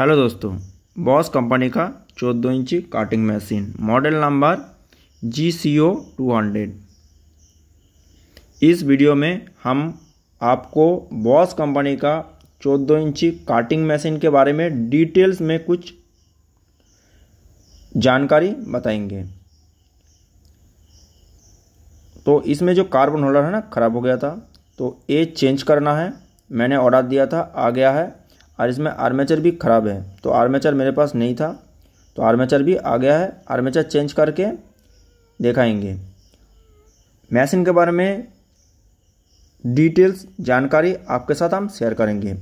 hello दोस्तों boss company का चौदह इंची cutting machine model number G C O two hundred इस वीडियो में हम आपको बॉस कंपनी का चौदह इंची काटिंग मशीन के बारे में डिटेल्स में कुछ जानकारी बताएंगे तो इसमें जो कार्बन होल्डर है ना ख़राब हो गया था तो ये चेंज करना है मैंने ऑर्डर दिया था आ गया है और इसमें आर्मेचर भी ख़राब है तो आर्मेचर मेरे पास नहीं था तो आर्मेचर भी आ गया है आर्मेचर चेंज करके देखाएंगे मैसिन के बारे में डिटेल्स जानकारी आपके साथ हम शेयर करेंगे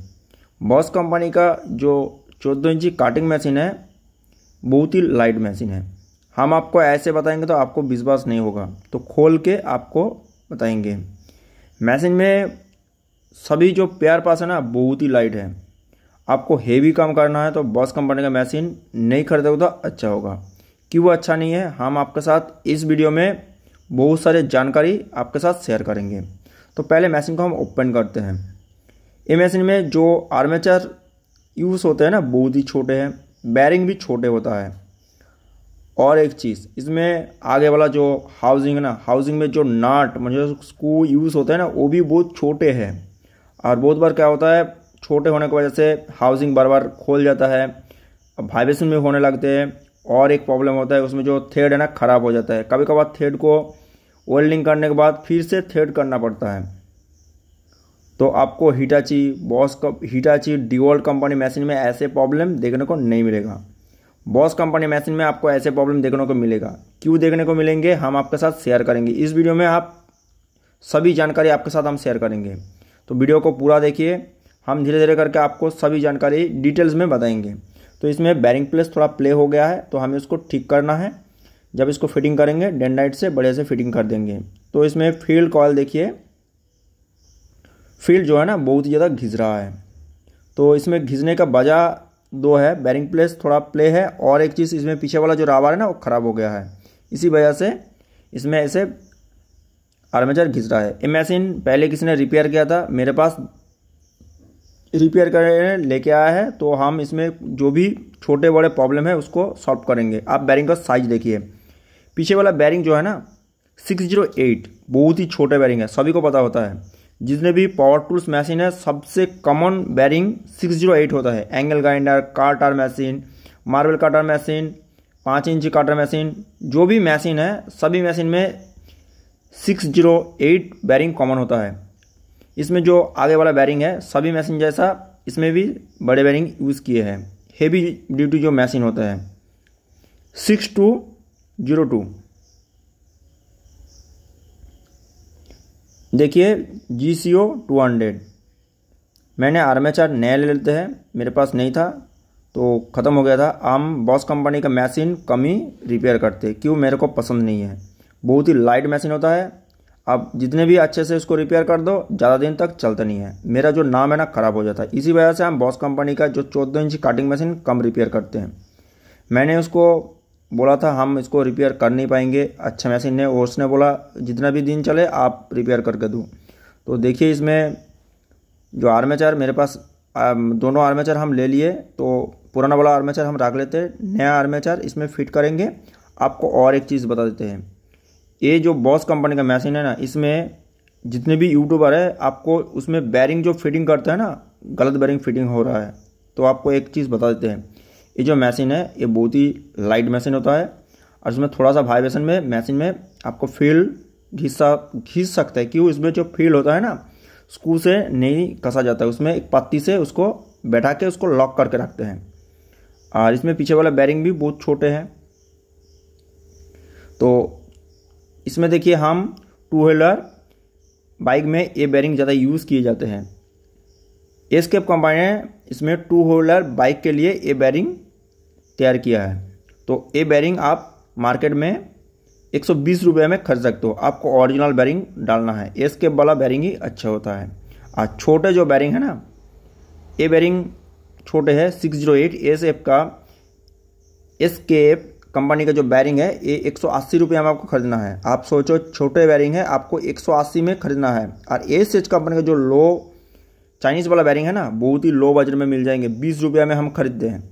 बॉस कंपनी का जो चौदह इंची काटिंग मशीन है बहुत ही लाइट मशीन है हम आपको ऐसे बताएंगे तो आपको विश्वास नहीं होगा तो खोल के आपको बताएंगे मशीन में सभी जो पेयर पास है ना बहुत ही लाइट है आपको हेवी काम करना है तो बॉस कंपनी का मशीन नहीं खरीदे तो अच्छा होगा क्यों अच्छा नहीं है हम आपके साथ इस वीडियो में बहुत सारे जानकारी आपके साथ शेयर करेंगे तो पहले मशीन को हम ओपन करते हैं ये मशीन में जो आर्मेचर यूज़ होते हैं ना बहुत ही छोटे हैं बैरिंग भी छोटे होता है और एक चीज़ इसमें आगे वाला जो हाउसिंग है ना हाउसिंग में जो नाट मतलब स्क्रू यूज़ होते हैं ना वो भी बहुत छोटे हैं और बहुत बार क्या होता है छोटे होने की वजह से हाउसिंग बार बार खोल जाता है वाइब्रेशन भी होने लगते हैं और एक प्रॉब्लम होता है उसमें जो थ्रेड है ना ख़राब हो जाता है कभी कभार थ्रेड को वेल्डिंग करने के बाद फिर से थ्रेड करना पड़ता है तो आपको हिटाची बॉस का हिटाची डिवॉल्ट कंपनी मशीन में ऐसे प्रॉब्लम देखने को नहीं मिलेगा बॉस कंपनी मशीन में आपको ऐसे प्रॉब्लम देखने को मिलेगा क्यों देखने को मिलेंगे हम आपके साथ शेयर करेंगे इस वीडियो में आप सभी जानकारी आपके साथ हम शेयर करेंगे तो वीडियो को पूरा देखिए हम धीरे धीरे करके आपको सभी जानकारी डिटेल्स में बताएंगे तो इसमें बैरिंग प्लेस थोड़ा प्ले हो गया है तो हमें इसको ठीक करना है जब इसको फिटिंग करेंगे डेंडाइट से बढ़िया से फिटिंग कर देंगे तो इसमें फील्ड कॉयल देखिए फील्ड जो है ना बहुत ही ज़्यादा घिस रहा है तो इसमें घिसने का वजह दो है बैरिंग प्लेस थोड़ा प्ले है और एक चीज़ इसमें पीछे वाला जो रावर है ना वो ख़राब हो गया है इसी वजह से इसमें ऐसे आर्मेचर घिस रहा है ये मशीन पहले किसी ने रिपेयर किया था मेरे पास रिपेयर कर लेके आया है तो हम इसमें जो भी छोटे बड़े प्रॉब्लम है उसको सॉल्व करेंगे आप बैरिंग का साइज देखिए पीछे वाला बैरिंग जो है ना 608 बहुत ही छोटे बैरिंग है सभी को पता होता है जितने भी पावर टूल्स मशीन है सबसे कॉमन बैरिंग 608 होता है angle grinder cutter machine marble cutter machine पाँच इंच काटर मशीन जो भी मशीन है सभी मशीन में 608 बैरिंग कॉमन होता है इसमें जो आगे वाला बैरिंग है सभी मशीन जैसा इसमें भी बड़े बैरिंग यूज़ किए हैं हेवी ड्यूटी जो मशीन होता है सिक्स टू जीरो टू देखिए G C O two hundred मैंने आर्मेचर नया ले लेते हैं मेरे पास नहीं था तो ख़त्म हो गया था आम बॉस कंपनी का मशीन कम ही रिपेयर करते क्यों मेरे को पसंद नहीं है बहुत ही लाइट मशीन होता है अब जितने भी अच्छे से इसको रिपेयर कर दो ज़्यादा दिन तक चलता नहीं है मेरा जो नाम है ना ख़राब हो जाता है इसी वजह से हम बॉस कंपनी का जो चौदह इंच काटिंग मशीन कम रिपेयर करते हैं मैंने उसको बोला था हम इसको रिपेयर कर नहीं पाएंगे अच्छा मशीन ने और उसने बोला जितना भी दिन चले आप रिपेयर करके दूँ तो देखिए इसमें जो आर्मेचर मेरे पास दोनों आर्मेचर हम ले लिए तो पुराना वाला आर्मेचर हम रख लेते हैं नया आर्मेचर इसमें फिट करेंगे आपको और एक चीज़ बता देते हैं ये जो बॉस कंपनी का मशीन है ना इसमें जितने भी यूट्यूबर है आपको उसमें बैरिंग जो फिटिंग करते हैं ना गलत बैरिंग फिटिंग हो रहा है तो आपको एक चीज़ बता देते हैं ये जो मशीन है ये बहुत ही लाइट मशीन होता है और इसमें थोड़ा सा वाइब्रेशन में मशीन में आपको फील घिसा घिस सकता है क्यों इसमें जो फील होता है ना स्क्रू से नहीं कसा जाता है उसमें एक पत्ती से उसको बैठा के उसको लॉक करके रखते हैं और इसमें पीछे वाला बैरिंग भी बहुत छोटे हैं तो इसमें देखिए हम टू व्हीलर बाइक में ये बैरिंग ज़्यादा यूज़ किए जाते हैं एस्केप कंपनी ने इसमें टू व्हीलर बाइक के लिए ए बैरिंग तैयार किया है तो ए बैरिंग आप मार्केट में एक सौ बीस रुपये में खरीद सकते हो आपको ओरिजिनल बैरिंग डालना है एस्केप वाला बैरिंग ही अच्छा होता है और छोटे जो बैरिंग है ना ए बैरिंग छोटे है six zero eight S F का एस्केप कंपनी का जो बैरिंग है ये एक सौ में आपको खरीदना है आप सोचो छोटे बैरिंग है आपको 180 में खरीदना है और ए एच कंपनी का जो लो चाइनीज़ वाला बैरिंग है ना बहुत ही लो बजट में मिल जाएंगे बीस रुपया में हम खरीदते हैं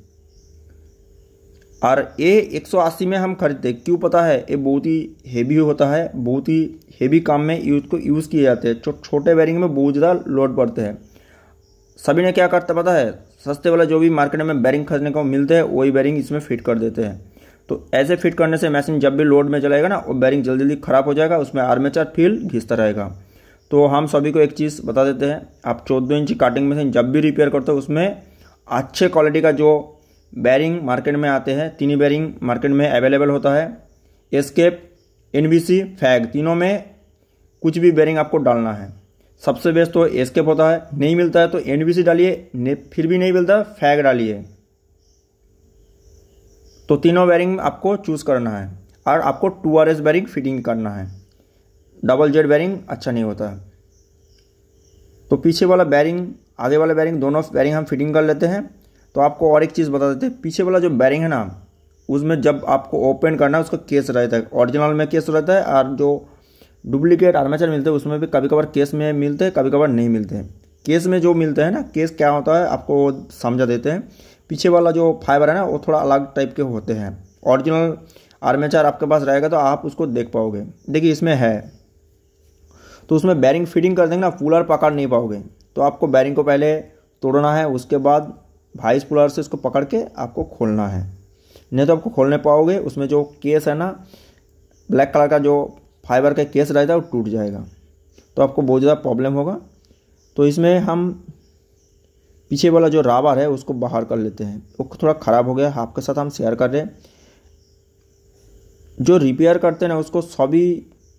और ये 180 में हम खरीदते क्यों पता है ये बहुत ही हेवी होता है बहुत ही हेवी काम में यूज को यूज़ किए जाते हैं जो छोटे बैरिंग में बहुत ज़्यादा लोड पड़ते हैं सभी ने क्या करता पता है सस्ते वाला जो भी मार्केट में बैरिंग खरीदने को मिलते हैं वही बैरिंग इसमें फिट कर देते हैं तो ऐसे फिट करने से मशीन जब भी लोड में चलाएगा ना वो बैरिंग जल्दी जल्दी ख़राब हो जाएगा उसमें आर्मेचर फील घिसता रहेगा तो हम सभी को एक चीज़ बता देते हैं आप चौदह इंच काटिंग मशीन जब भी रिपेयर करते हो उसमें अच्छे क्वालिटी का जो बैरिंग मार्केट में आते हैं तीन बैरिंग मार्केट में अवेलेबल होता है एस्केप एन फैग तीनों में कुछ भी बैरिंग आपको डालना है सबसे बेस्ट तो एस्केप होता है नहीं मिलता है तो एन डालिए फिर भी नहीं मिलता फैग डालिए तो तीनों बैरिंग आपको चूज़ करना है और आपको two R S bearing fitting करना है डबल जेड बैरिंग अच्छा नहीं होता है तो पीछे वाला बैरिंग आगे वाला बैरिंग दोनों बैरिंग हम फिटिंग कर लेते हैं तो आपको और एक चीज़ बता देते हैं पीछे वाला जो बैरिंग है ना उसमें जब आपको ओपन करना है उसका केस रहता है ओरिजिनल में केस रहता है और जो डुप्लीकेट आर्मेचर मिलते हैं उसमें भी कभी कभार केस में मिलते हैं कभी कभार नहीं मिलते हैं केस में जो मिलते हैं ना केस क्या होता है आपको समझा देते हैं पीछे वाला जो फाइबर है ना वो थोड़ा अलग टाइप के होते हैं ओरिजिनल आर्मेचर आपके पास रहेगा तो आप उसको देख पाओगे देखिए इसमें है तो उसमें बैरिंग फिटिंग कर देंगे ना पुलर पकड़ नहीं पाओगे तो आपको बैरिंग को पहले तोड़ना है उसके बाद भाइस पुलर से इसको पकड़ के आपको खोलना है नहीं तो आपको खोलने पाओगे उसमें जो केस है ना ब्लैक कलर का जो फाइबर का केस रहता है वो टूट जाएगा तो आपको बहुत ज़्यादा प्रॉब्लम होगा तो इसमें हम पीछे वाला जो रावर है उसको बाहर कर लेते हैं वो थोड़ा ख़राब हो गया है आपके साथ हम शेयर कर रहे हैं जो रिपेयर करते हैं ना उसको सभी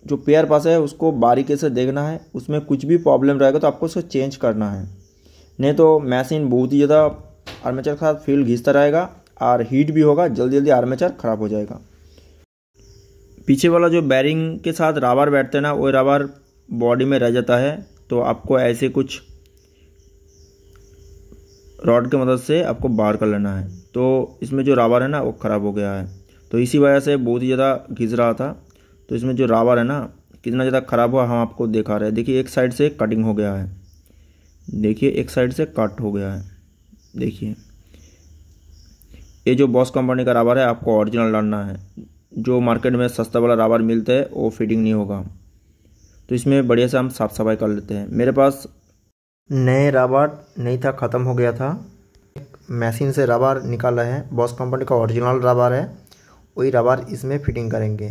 जो पेयर पास है उसको बारीकी से देखना है उसमें कुछ भी प्रॉब्लम रहेगा तो आपको उसको चेंज करना है नहीं तो मशीन बहुत ही ज़्यादा आर्मेचर के साथ फील घिसता रहेगा और हीट भी होगा जल्दी जल्दी आर्मेचर ख़राब हो जाएगा पीछे वाला जो बैरिंग के साथ राबर बैठते ना वो राबर बॉडी में रह जाता है तो आपको ऐसे कुछ रॉड की मदद से आपको बाहर कर लेना है तो इसमें जो रावर है ना वो ख़राब हो गया है तो इसी वजह से बहुत ही ज़्यादा घिस रहा था तो इसमें जो रावर है ना कितना ज़्यादा ख़राब हुआ हम आपको दिखा रहे हैं देखिए एक साइड से कटिंग हो गया है देखिए एक साइड से कट हो गया है देखिए ये जो बॉस कंपनी का रावर है आपको ऑरिजिनल डालना है जो मार्केट में सस्ता वाला राबर मिलता है वो फिटिंग नहीं होगा तो इसमें बढ़िया से हम साफ़ सफाई कर लेते हैं मेरे पास नए रबर नहीं था ख़त्म हो गया था मशीन से रबर निकाला है बॉस कंपनी का ओरिजिनल रबर है वही रबर इसमें फिटिंग करेंगे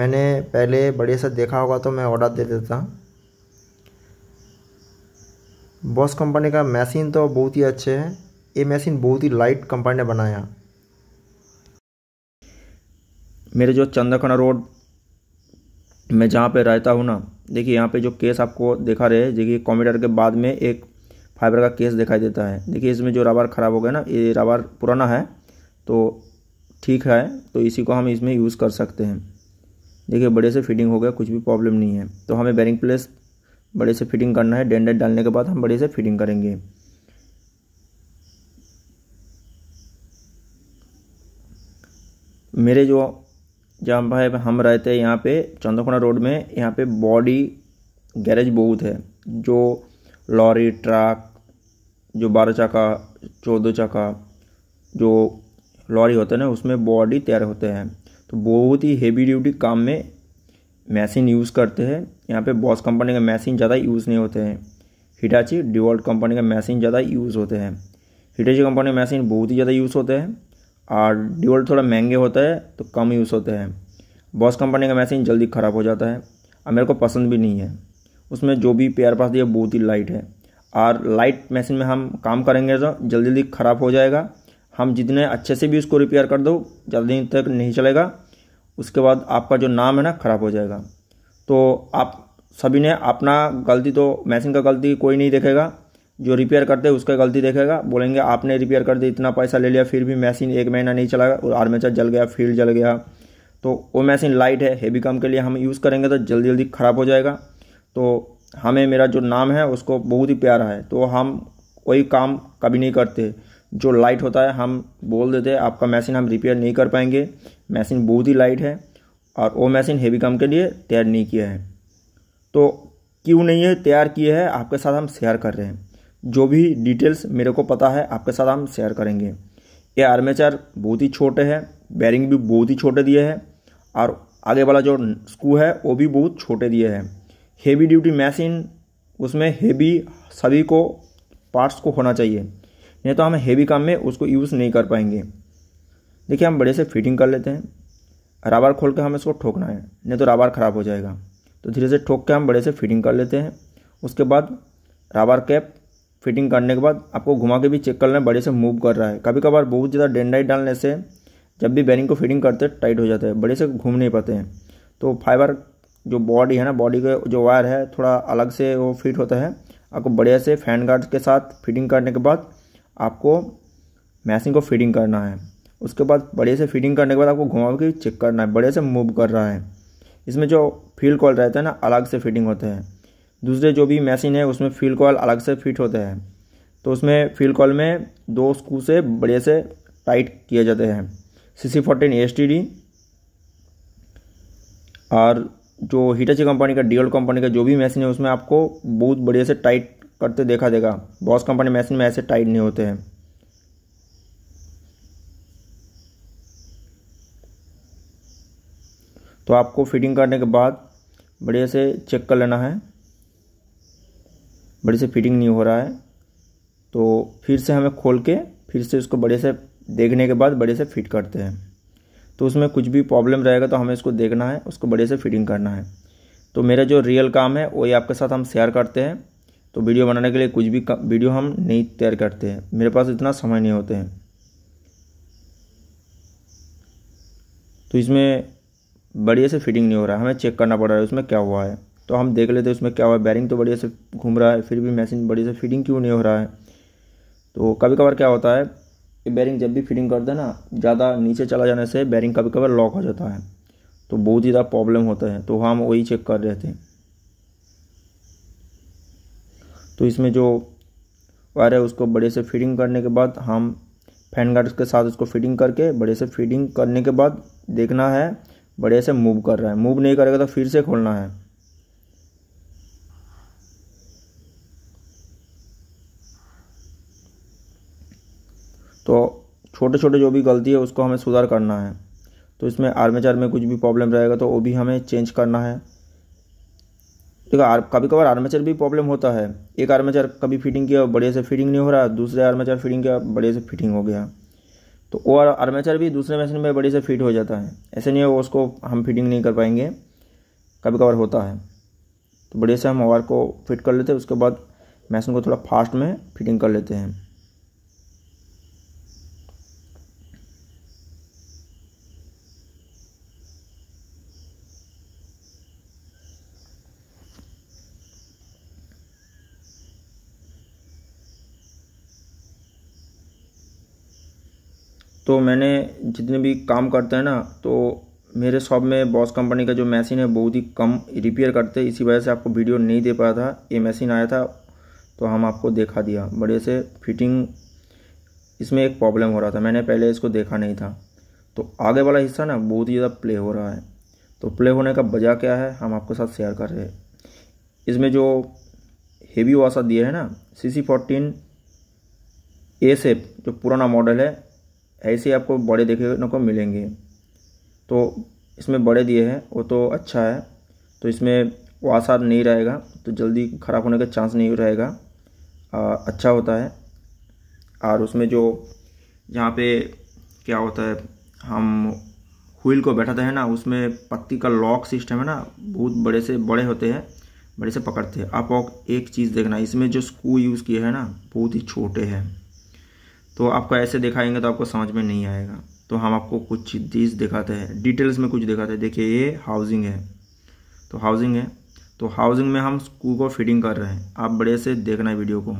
मैंने पहले बड़े से देखा होगा तो मैं ऑर्डर दे देता बॉस कंपनी का मशीन तो बहुत ही अच्छे है ये मशीन बहुत ही लाइट कंपनी ने बनाया मेरे जो चंद्रकोना रोड मैं जहाँ पे रहता हूँ ना देखिए यहाँ पे जो केस आपको देखा रहे देखिए कॉम्प्यूटर के बाद में एक फाइबर का केस दिखाई देता है देखिए इसमें जो रबर ख़राब हो गया ना ये रबर पुराना है तो ठीक है तो इसी को हम इसमें यूज़ कर सकते हैं देखिए बड़े से फिटिंग हो गया कुछ भी प्रॉब्लम नहीं है तो हमें बैरिंग प्लेस बड़े से फिटिंग करना है डेंडेड डालने के बाद हम बड़े से फिटिंग करेंगे मेरे जो जहाँ भाई हम रहते हैं यहाँ पे चंद्रकोना रोड में यहाँ पे बॉडी गैरेज बहुत है जो लॉरी ट्रक जो बारह चक्का चौदह चक्का जो लॉरी होते हैं ना उसमें बॉडी तैयार होते हैं तो बहुत ही हेवी ड्यूटी काम में मशीन यूज़ करते हैं यहाँ पे बॉस कंपनी का मशीन ज़्यादा यूज़ नहीं होते हैं हिटाची डिवॉल्ट कंपनी का मशीन ज़्यादा यूज़ होते हैं हिटाची कंपनी का मशीन बहुत ही ज़्यादा यूज़ होते हैं और ड्यूल थोड़ा महंगे होता है तो कम यूज़ होते हैं बॉस कंपनी का मशीन जल्दी ख़राब हो जाता है और मेरे को पसंद भी नहीं है उसमें जो भी पेयर पास दिया बहुत ही लाइट है और लाइट मशीन में हम काम करेंगे तो जल्दी जल्दी ख़राब हो जाएगा हम जितने अच्छे से भी उसको रिपेयर कर दो ज़्यादा दिन तक नहीं चलेगा उसके बाद आपका जो नाम है ना ख़राब हो जाएगा तो आप सभी ने अपना गलती तो मशीन का गलती कोई नहीं देखेगा जो रिपेयर करते हैं उसका गलती देखेगा बोलेंगे आपने रिपेयर कर दिया इतना पैसा ले लिया फिर भी मशीन एक महीना नहीं चला और आर्मेचर जल गया फील्ड जल गया तो वो मशीन लाइट है हेवी काम के लिए हम यूज़ करेंगे तो जल्दी जल्दी ख़राब हो जाएगा तो हमें मेरा जो नाम है उसको बहुत ही प्यारा है तो हम कोई काम कभी नहीं करते जो लाइट होता है हम बोल देते हैं आपका मशीन हम रिपेयर नहीं कर पाएंगे मशीन बहुत ही लाइट है और वो मशीन हेवी काम के लिए तैयार नहीं किया है तो क्यों नहीं है तैयार किया है आपके साथ हम शेयर कर रहे हैं जो भी डिटेल्स मेरे को पता है आपके साथ हम शेयर करेंगे ये आर्मेचर बहुत ही छोटे हैं बैरिंग भी बहुत ही छोटे दिए हैं और आगे वाला जो स्क्रू है वो भी बहुत छोटे दिए हैं हेवी ड्यूटी मशीन उसमें हेवी सभी को पार्ट्स को होना चाहिए नहीं तो हम हेवी काम में उसको यूज़ नहीं कर पाएंगे देखिए हम बड़े से फिटिंग कर लेते हैं राबार खोल के हमें इसको ठोकना है नहीं तो रबर ख़राब हो जाएगा तो धीरे से ठोक के हम बड़े से फिटिंग कर लेते हैं उसके बाद रबर कैप फिटिंग करने के बाद आपको घुमा के भी चेक करना है बड़े से मूव कर रहा है कभी कभार बहुत ज़्यादा डेंडाइट डालने से जब भी बैरिंग को फिटिंग करते हैं टाइट हो जाता है बड़े से घूम नहीं पाते हैं तो फाइबर जो बॉडी है ना बॉडी का जो वायर है थोड़ा अलग से वो फिट होता है आपको बढ़िया से फैन गार्ड के साथ फिटिंग करने के बाद आपको मैसिंग को फिटिंग करना है उसके बाद बढ़िया से फिटिंग करने के बाद आपको घुमा के चेक करना है बढ़िया से मूव कर रहा है इसमें जो फील्ड कॉल रहता है ना अलग से फिटिंग होते हैं दूसरे जो भी मशीन है उसमें फील्ड कॉल अलग से फिट होते हैं तो उसमें फील्ड कॉल में दो स्कू से बड़े से टाइट किए जाते हैं C C fourteen S T D और जो हिटाची कंपनी का डीएल कंपनी का जो भी मशीन है उसमें आपको बहुत बढ़िया से टाइट करते देखा देगा बॉस कंपनी मशीन में ऐसे टाइट नहीं होते हैं तो आपको फिटिंग करने के बाद बढ़िया से चेक कर लेना है बड़े से फिटिंग नहीं हो रहा है तो फिर से हमें खोल के फिर से उसको बड़े से देखने के बाद बड़े से फिट करते हैं तो उसमें कुछ भी प्रॉब्लम रहेगा तो हमें इसको देखना है उसको बड़े से फिटिंग करना है तो मेरा जो रियल काम है वही आपके साथ हम शेयर करते हैं तो वीडियो बनाने के लिए कुछ भी वीडियो हम नहीं तैयार करते हैं मेरे पास इतना समय नहीं होते हैं तो इसमें बढ़िया से फिटिंग नहीं हो रहा है हमें चेक करना पड़ रहा है उसमें क्या हुआ है तो हम देख लेते हैं उसमें क्या हुआ बैरिंग तो बढ़िया से घूम रहा है फिर भी मशीन बढ़िया से फीडिंग क्यों नहीं हो रहा है तो कभी कभार क्या होता है कि बैरिंग जब भी फीडिंग करते हैं ना ज़्यादा नीचे चला जाने से बैरिंग कभी कभार लॉक हो जाता है तो बहुत ही ज़्यादा प्रॉब्लम होता है तो हम वही चेक कर रहे थे तो इसमें जो वायर है उसको बड़े से फीडिंग करने के बाद हम फैन गार्ड के साथ उसको फीडिंग करके बड़े से फीडिंग करने के बाद देखना है बड़े से मूव कर रहा है मूव नहीं करेगा तो फिर से खोलना है तो छोटे छोटे जो भी गलती है उसको हमें सुधार करना है तो इसमें आर्मेचर में कुछ भी प्रॉब्लम रहेगा तो वो भी हमें चेंज करना है देखो आर कभी कभार आर्मेचर भी प्रॉब्लम होता है एक आर्मेचर कभी फिटिंग किया बढ़िया से फिटिंग नहीं हो रहा दूसरे आर्मेचर फिटिंग किया बढ़िया से फिटिंग हो गया तो वो आर्मेचर भी दूसरे मशीन में बढ़िया से फिट हो जाता है ऐसे नहीं है उसको हम फिटिंग नहीं कर पाएंगे कभी कभार होता है तो बढ़िया से हम वायर को फिट कर लेते हैं उसके बाद मशीन को थोड़ा फास्ट में फिटिंग कर लेते हैं तो मैंने जितने भी काम करते हैं ना तो मेरे शॉप में बॉस कंपनी का जो मशीन है बहुत ही कम रिपेयर करते इसी वजह से आपको वीडियो नहीं दे पाया था ये मशीन आया था तो हम आपको देखा दिया बड़े से फिटिंग इसमें एक प्रॉब्लम हो रहा था मैंने पहले इसको देखा नहीं था तो आगे वाला हिस्सा ना बहुत ही ज़्यादा प्ले हो रहा है तो प्ले होने का वजह क्या है हम आपके साथ शेयर कर रहे इसमें जो हेवी वाशा दिया है ना सी सी फोर्टीन ए सेप जो पुराना मॉडल है ऐसे आपको बड़े देखने को मिलेंगे तो इसमें बड़े दिए हैं वो तो अच्छा है तो इसमें वो आसार नहीं रहेगा तो जल्दी ख़राब होने का चांस नहीं रहेगा अच्छा होता है और उसमें जो यहाँ पे क्या होता है हम व्हील को बैठाते हैं ना उसमें पत्ती का लॉक सिस्टम है ना बहुत बड़े से बड़े होते हैं बड़े से पकड़ते हैं आप एक चीज़ देखना इसमें जो स्क्रू यूज़ किए हैं ना बहुत ही छोटे हैं तो आपको ऐसे दिखाएंगे तो आपको समझ में नहीं आएगा तो हम आपको कुछ चीज़ दिखाते हैं डिटेल्स में कुछ दिखाते हैं देखिए ये हाउसिंग है तो हाउसिंग है तो हाउसिंग में हम स्कू को फिटिंग कर रहे हैं आप बड़े से देखना है वीडियो को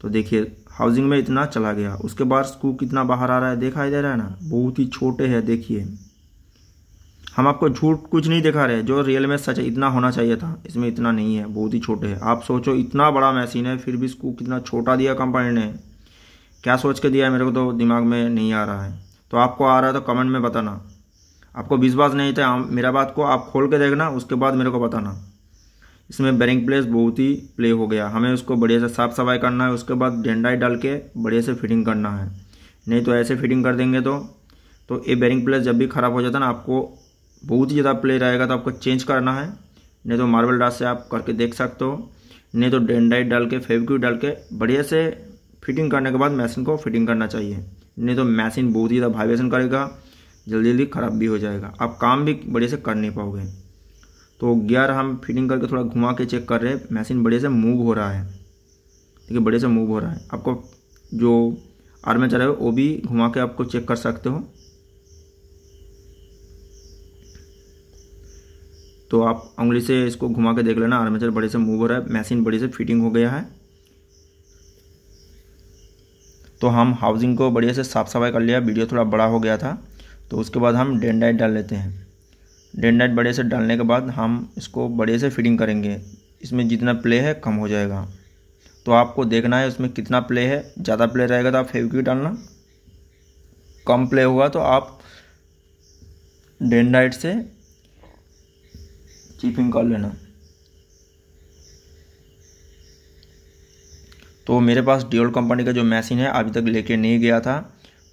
तो देखिए हाउसिंग में इतना चला गया उसके बाद स्कू कितना बाहर आ रहा है दिखाई दे रहा है ना बहुत ही छोटे है देखिए हम आपको झूठ कुछ नहीं दिखा रहे जो रियल में सच है इतना होना चाहिए था इसमें इतना नहीं है बहुत ही छोटे है आप सोचो इतना बड़ा मशीन है फिर भी स्कू कितना छोटा दिया कंपनी ने क्या सोच के दिया है मेरे को तो दिमाग में नहीं आ रहा है तो आपको आ रहा है तो कमेंट में बताना आपको विश्वास नहीं था मेरा बात को आप खोल के देखना उसके बाद मेरे को बताना इसमें बैरिंग प्लेस बहुत ही प्ले हो गया हमें उसको बढ़िया से साफ सफाई करना है उसके बाद डेंडाई डाल के बढ़िया से फिटिंग करना है नहीं तो ऐसे फिटिंग कर देंगे तो तो ये बैरिंग प्लेस जब भी ख़राब हो जाता ना आपको बहुत ही ज़्यादा प्ले रहेगा तो आपको चेंज करना है नहीं तो मार्बल डाट से आप करके देख सकते हो नहीं तो डेंडाइट डाल के फेविक्विक डाल के बढ़िया से फिटिंग करने के बाद मशीन को फिटिंग करना चाहिए नहीं तो मशीन बहुत ही ज़्यादा वाइब्रेशन करेगा जल्दी जल्दी ख़राब भी हो जाएगा आप काम भी बढ़िया से कर नहीं पाओगे तो गियर हम फिटिंग करके थोड़ा घुमा के चेक कर रहे हैं मशीन बढ़िया से मूव हो रहा है देखिए बढ़िया से मूव हो रहा है आपको जो आर्मेचर है वो भी घुमा के आपको चेक कर सकते हो तो आप उंगली से इसको घुमा के देख लेना आर्मेचर बड़े से मूव हो रहा है मशीन बड़ी से फिटिंग हो गया है तो हम हाउसिंग को बढ़िया से साफ सफाई कर लिया वीडियो थोड़ा बड़ा हो गया था तो उसके बाद हम डेंडाइट डाल लेते हैं डेंडाइट बड़े से डालने के बाद हम इसको बढ़िया से फिटिंग करेंगे इसमें जितना प्ले है कम हो जाएगा तो आपको देखना है उसमें कितना प्ले है ज़्यादा प्ले रहेगा तो आप फेविक्विक डालना कम प्ले होगा तो आप डेंडाइट से चिपिंग कर लेना तो मेरे पास डिओल कंपनी का जो मशीन है अभी तक लेके नहीं गया था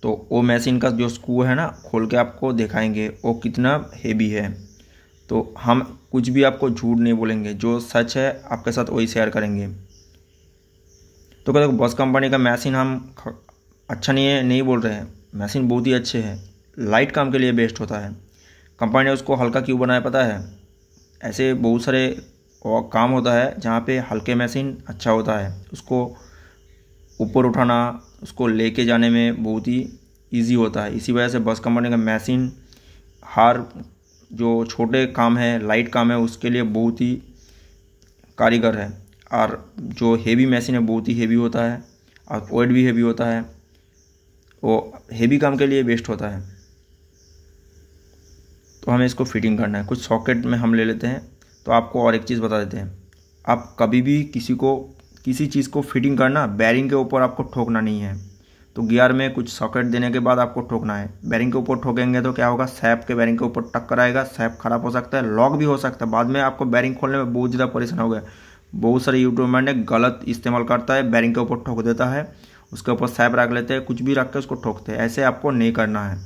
तो वो मशीन का जो स्क्रू है ना खोल के आपको दिखाएंगे वो कितना हेवी है तो हम कुछ भी आपको झूठ नहीं बोलेंगे जो सच है आपके साथ वही शेयर करेंगे तो कहते बस कंपनी का मशीन हम अच्छा नहीं है नहीं बोल रहे हैं मशीन बहुत ही अच्छे हैं लाइट काम के लिए बेस्ट होता है कंपनी ने उसको हल्का क्यों बनाया पता है ऐसे बहुत सारे काम होता है जहाँ पे हल्के मशीन अच्छा होता है उसको ऊपर उठाना उसको लेके जाने में बहुत ही ईजी होता है इसी वजह से बस कंपनी का मशीन हार जो छोटे काम है लाइट काम है उसके लिए बहुत ही कारीगर है और जो हेवी मशीन है बहुत ही हेवी होता है और वेट भी हेवी होता है वो हेवी काम के लिए बेस्ट होता है तो हमें इसको फिटिंग करना है कुछ सॉकेट में हम ले लेते हैं तो आपको और एक चीज़ बता देते हैं आप कभी भी किसी को किसी चीज़ को फिटिंग करना बैरिंग के ऊपर आपको ठोकना नहीं है तो गियर में कुछ सॉकेट देने के बाद आपको ठोकना है बैरिंग के ऊपर ठोकेंगे तो क्या होगा सैप के बैरिंग के ऊपर टक्कर आएगा सैप खराब हो सकता है लॉक भी हो सकता है बाद में आपको बैरिंग खोलने में बहुत ज़्यादा परेशान हो गया बहुत सारे यूट्यूब ने गलत इस्तेमाल करता है बैरिंग के ऊपर ठोक देता है उसके ऊपर सैप रख लेते हैं कुछ भी रख के उसको ठोकते हैं ऐसे आपको नहीं करना है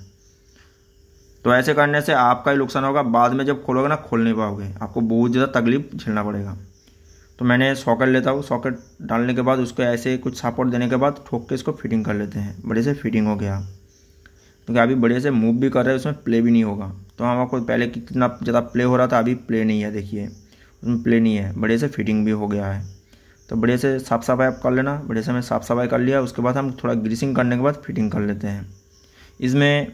तो ऐसे करने से आपका ही नुकसान होगा बाद में जब खोलोगे ना खोल नहीं पाओगे आपको बहुत ज़्यादा तकलीफ झेलना पड़ेगा तो मैंने सॉकेट लेता हूँ सॉकेट डालने के बाद उसको ऐसे कुछ सपोर्ट देने के बाद ठोक के इसको फिटिंग कर लेते हैं बड़े से फिटिंग हो गया क्योंकि तो अभी बढ़िया से मूव भी कर रहे हैं उसमें प्ले भी नहीं होगा तो हम आपको पहले कितना ज़्यादा प्ले हो रहा था अभी प्ले नहीं है देखिए उसमें प्ले नहीं है बढ़िया से फिटिंग भी हो गया है तो बढ़िया से साफ सफाई आप कर लेना बढ़िया से मैं साफ सफाई कर लिया उसके बाद हम थोड़ा ग्रीसिंग करने के बाद फिटिंग कर लेते हैं इसमें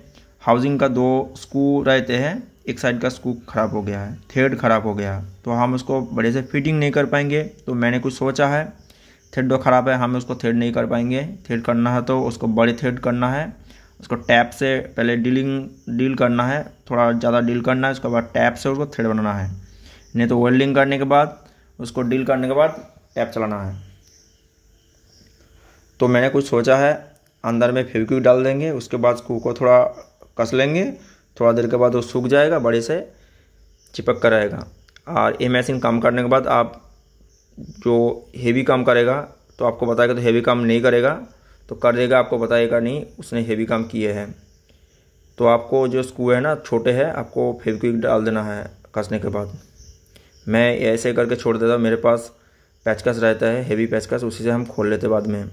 हाउसिंग का दो स्क्रू रहते हैं एक साइड का स्कूप ख़राब हो गया है थ्रेड ख़राब हो गया तो हम उसको बड़े से फिटिंग नहीं कर पाएंगे तो मैंने कुछ सोचा है थ्रेड जो ख़राब है हम उसको थ्रेड नहीं कर पाएंगे थ्रेड करना है तो उसको बड़े थ्रेड करना है उसको टैप से पहले डीलिंग डील करना है थोड़ा ज़्यादा डील करना है उसके बाद टैप से उसको थ्रेड बनाना है नहीं तो वेल्डिंग करने के बाद उसको डील करने के बाद टैप चलाना है तो मैंने कुछ सोचा है अंदर में फेविक्विक डाल देंगे उसके बाद स्कू को थोड़ा कस लेंगे थोड़ा देर के बाद वो सूख जाएगा बड़े से चिपक कर रहेगा और ये मशीन काम करने के बाद आप जो हेवी काम करेगा तो आपको बताएगा तो हेवी काम नहीं करेगा तो कर देगा आपको बताएगा नहीं उसने हेवी काम किए हैं तो आपको जो स्क्रू है ना छोटे हैं आपको फेविक्विक डाल देना है कसने के बाद मैं ऐसे करके छोड़ देता हूँ मेरे पास पैचकस रहता है हेवी पैचकस उसी से हम खोल लेते बाद में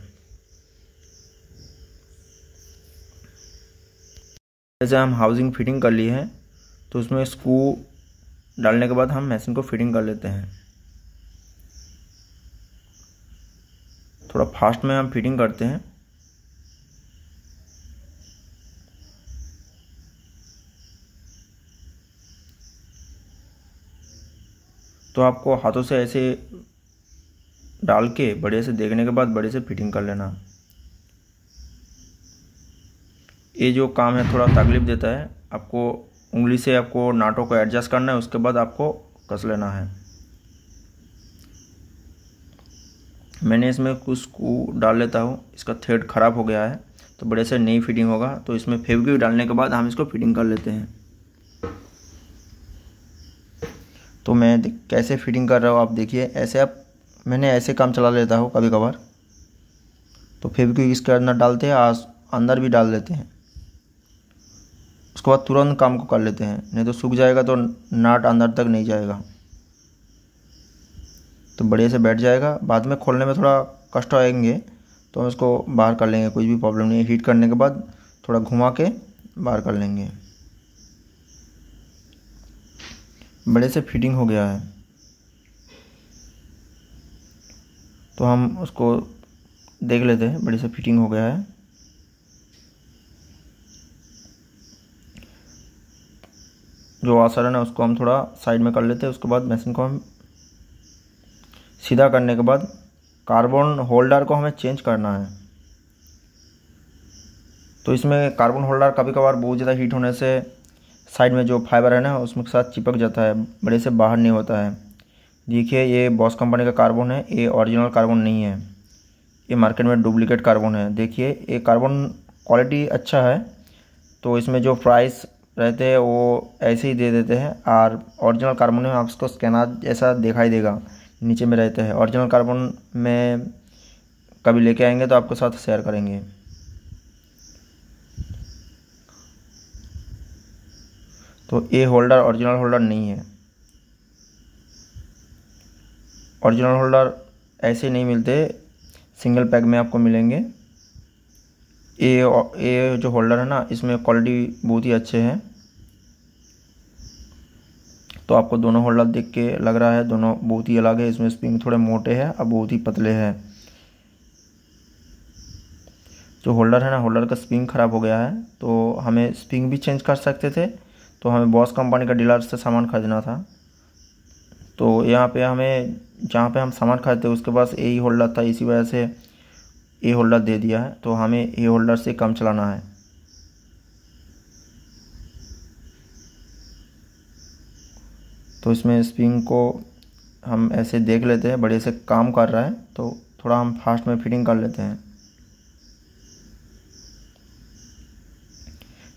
जैसे हम हाउसिंग फिटिंग कर ली है तो उसमें स्क्रू डालने के बाद हम मशीन को फिटिंग कर लेते हैं थोड़ा फास्ट में हम फिटिंग करते हैं तो आपको हाथों से ऐसे डाल के बढ़िया से देखने के बाद बड़े से फिटिंग कर लेना ये जो काम है थोड़ा तकलीफ देता है आपको उंगली से आपको नाटों को एडजस्ट करना है उसके बाद आपको कस लेना है मैंने इसमें कुछ स्क्रू डाल लेता हूँ इसका थ्रेड ख़राब हो गया है तो बड़े से नई फिटिंग होगा तो इसमें फेवकी डालने के बाद हम इसको फिटिंग कर लेते हैं तो मैं कैसे फिटिंग कर रहा हूँ आप देखिए ऐसे आप मैंने ऐसे काम चला लेता हूँ कभी कभार तो फेविक्विक इसके अंदर डालते हैं अंदर भी डाल देते हैं उसके बाद तुरंत काम को कर लेते हैं नहीं तो सूख जाएगा तो नाट अंदर तक नहीं जाएगा तो बढ़िया से बैठ जाएगा बाद में खोलने में थोड़ा कष्ट आएंगे तो हम इसको बाहर कर लेंगे कुछ भी प्रॉब्लम नहीं है हीट करने के बाद थोड़ा घुमा के बाहर कर लेंगे बड़े से फिटिंग हो गया है तो हम उसको देख लेते हैं बड़े से फिटिंग हो गया है जो आसरण है उसको हम थोड़ा साइड में कर लेते हैं उसके बाद मशीन को हम सीधा करने के बाद कार्बन होल्डर को हमें चेंज करना है तो इसमें कार्बन होल्डर कभी कभार बहुत ज़्यादा हीट होने से साइड में जो फाइबर है ना उसमें के साथ चिपक जाता है बड़े से बाहर नहीं होता है देखिए ये बॉस कंपनी का कार्बन है ये ओरिजिनल कार्बन नहीं है ये मार्केट में डुप्लीकेट कार्बन है देखिए ये कार्बन क्वालिटी अच्छा है तो इसमें जो प्राइस रहते हैं वो ऐसे ही दे देते हैं और ओरिजिनल कार्बन में आपको स्कैनर जैसा दिखाई देगा नीचे में रहते हैं ओरिजिनल कार्बन में कभी लेके आएंगे तो आपके साथ शेयर करेंगे तो ये होल्डर ओरिजिनल होल्डर नहीं है ओरिजिनल होल्डर ऐसे नहीं मिलते सिंगल पैक में आपको मिलेंगे ये ये जो होल्डर है ना इसमें क्वालिटी बहुत ही अच्छे हैं तो आपको दोनों होल्डर देख के लग रहा है दोनों बहुत ही अलग है इसमें स्प्रिंग थोड़े मोटे हैं और बहुत ही पतले हैं जो होल्डर है ना होल्डर का स्प्रिंग ख़राब हो गया है तो हमें स्प्रिंग भी चेंज कर सकते थे तो हमें बॉस कंपनी का डीलर से सामान खरीदना था तो यहाँ पे हमें जहाँ पे हम सामान खरीदते उसके पास यही होल्डर था इसी वजह से ए होल्डर दे दिया है तो हमें ए होल्डर से कम चलाना है तो इसमें स्प्रिंग को हम ऐसे देख लेते हैं बड़े से काम कर रहा है तो थोड़ा हम फास्ट में फिटिंग कर लेते हैं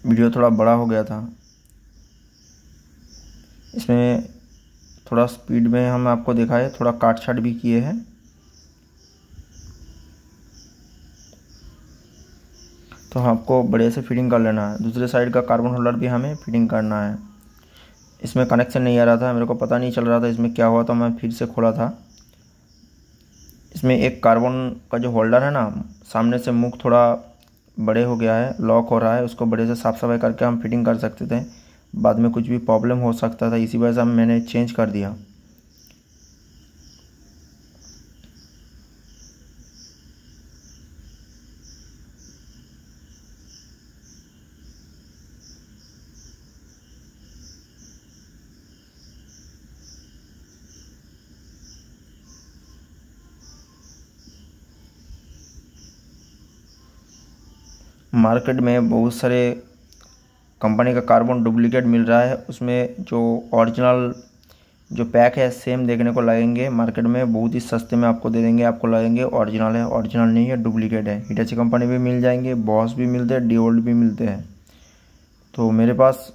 वीडियो थोड़ा बड़ा हो गया था इसमें थोड़ा स्पीड में हम आपको दिखाए थोड़ा काट छाट भी किए हैं तो आपको बढ़िया से फिटिंग कर लेना है दूसरे साइड का कार्बन होल्डर भी हमें फिटिंग करना है इसमें कनेक्शन नहीं आ रहा था मेरे को पता नहीं चल रहा था इसमें क्या हुआ था मैं फिर से खोला था इसमें एक कार्बन का जो होल्डर है ना सामने से मुख थोड़ा बड़े हो गया है लॉक हो रहा है उसको बड़े से साफ़ सफाई करके हम फिटिंग कर सकते थे बाद में कुछ भी प्रॉब्लम हो सकता था इसी वजह से मैंने चेंज कर दिया मार्केट में बहुत सारे कंपनी का कार्बन डुप्लीकेट मिल रहा है उसमें जो ओरिजिनल जो पैक है सेम देखने को लगेंगे मार्केट में बहुत ही सस्ते में आपको दे देंगे आपको लगेंगे ओरिजिनल है ओरिजिनल नहीं है डुप्लीकेट है हिटाची कंपनी भी मिल जाएंगे बॉस भी मिलते हैं डिओल्ड भी मिलते हैं तो मेरे पास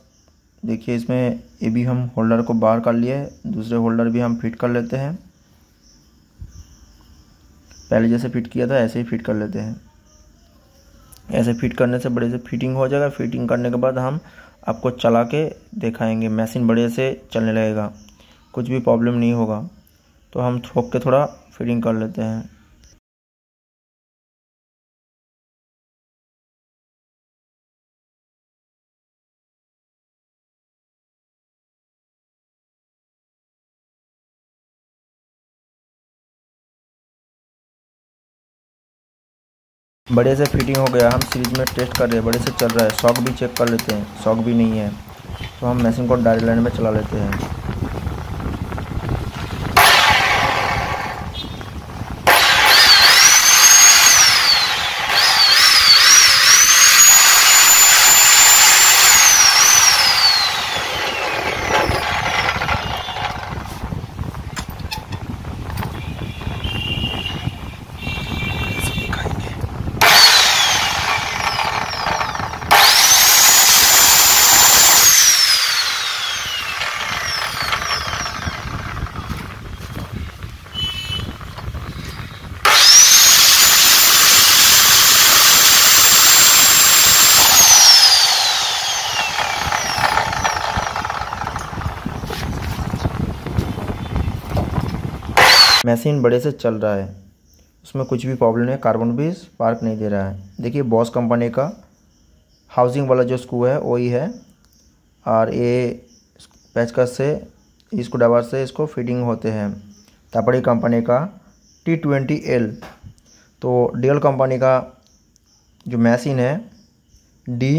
देखिए इसमें ये भी हम होल्डर को बाहर कर लिए दूसरे होल्डर भी हम फिट कर लेते हैं पहले जैसे फिट किया था ऐसे ही फिट कर लेते हैं ऐसे फिट करने से बड़े से फिटिंग हो जाएगा फिटिंग करने के बाद हम आपको चला के दिखाएंगे मशीन बड़े से चलने लगेगा कुछ भी प्रॉब्लम नहीं होगा तो हम थोक के थोड़ा फिटिंग कर लेते हैं बड़े से फिटिंग हो गया हम सीरीज में टेस्ट कर रहे हैं बड़े से चल रहा है शॉक भी चेक कर लेते हैं शॉक भी नहीं है तो हम मशीन को डायरी लाइन में चला लेते हैं मशीन बड़े से चल रहा है उसमें कुछ भी प्रॉब्लम है कार्बन भी स्पार्क नहीं दे रहा है देखिए बॉस कंपनी का हाउसिंग वाला जो स्क्रू है वही है और ये पैचकस से इसको डबर से इसको फिटिंग होते हैं तापड़ी कंपनी का टी ट्वेंटी एल तो डीएल कंपनी का जो मशीन है D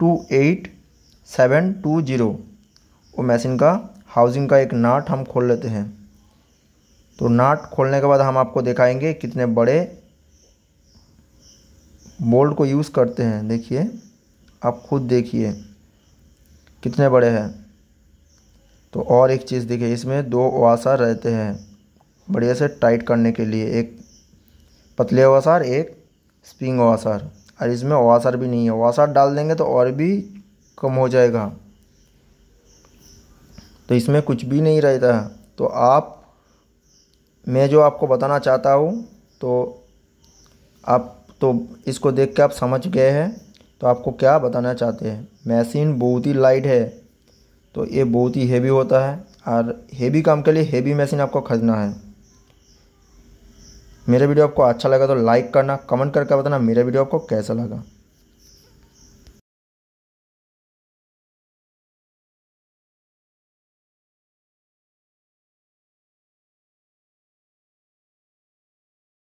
two eight seven two zero वो मशीन का हाउसिंग का एक नाट हम खोल लेते हैं तो नाट खोलने के बाद हम आपको दिखाएंगे कितने बड़े बोल्ट को यूज़ करते हैं देखिए आप खुद देखिए कितने बड़े हैं तो और एक चीज़ देखिए इसमें दो ओसार रहते हैं बढ़िया से टाइट करने के लिए एक पतले ओसार एक स्प्रिंग ओसार और इसमें ओसार भी नहीं है ओसार डाल देंगे तो और भी कम हो जाएगा तो इसमें कुछ भी नहीं रहता तो आप मैं जो आपको बताना चाहता हूँ तो आप तो इसको देख के आप समझ गए हैं तो आपको क्या बताना चाहते हैं मशीन बहुत ही लाइट है तो ये बहुत ही हेवी होता है और हेवी काम के लिए हेवी मशीन आपको खरीदना है मेरा वीडियो आपको अच्छा लगा तो लाइक करना कमेंट करके बताना मेरा वीडियो आपको कैसा लगा